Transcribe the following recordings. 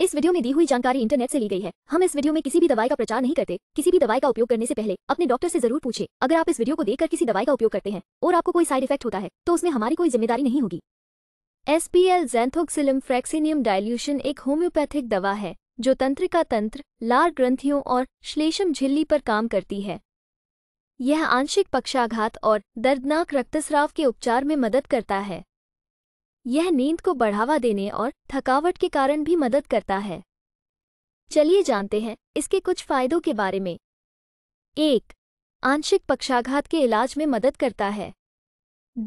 इस वीडियो में दी हुई जानकारी इंटरनेट से ली गई है हम इस वीडियो में किसी भी दवाई का प्रचार नहीं करते किसी भी दवाई का उपयोग करने से पहले अपने डॉक्टर से जरूर पूछे अगर आप इस वीडियो को देखकर किसी दवाई का उपयोग करते हैं और आपको कोई साइड इफेक्ट होता है तो उसमें हमारी कोई जिम्मेदारी नहीं होगी S P L zanthoxylum fraxineum dilution एक होम्योपैथिक दवा है जो तंत्रिका तंत्र लार ग्रंथियों और श्लेषम झिल्ली पर काम करती है यह आंशिक पक्षाघात और दर्दनाक रक्तस्राव के उपचार में मदद करता है यह नींद को बढ़ावा देने और थकावट के कारण भी मदद करता है चलिए जानते हैं इसके कुछ फायदों के बारे में एक आंशिक पक्षाघात के इलाज में मदद करता है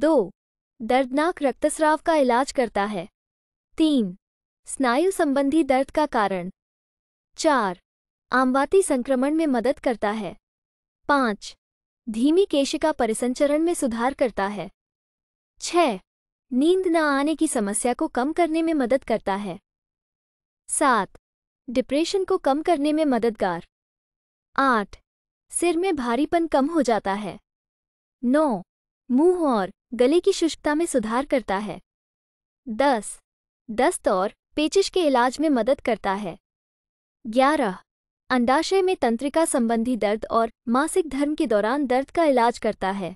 दो दर्दनाक रक्तस्राव का इलाज करता है तीन स्नायु संबंधी दर्द का कारण चार आमवाती संक्रमण में मदद करता है पाँच धीमी केशिका परिसंचरण में सुधार करता है छः नींद न आने की समस्या को कम करने में मदद करता है सात डिप्रेशन को कम करने में मददगार आठ सिर में भारीपन कम हो जाता है नौ मुंह और गले की शुष्कता में सुधार करता है दस दस्त और पेचिश के इलाज में मदद करता है ग्यारह अंडाशय में तंत्रिका संबंधी दर्द और मासिक धर्म के दौरान दर्द का इलाज करता है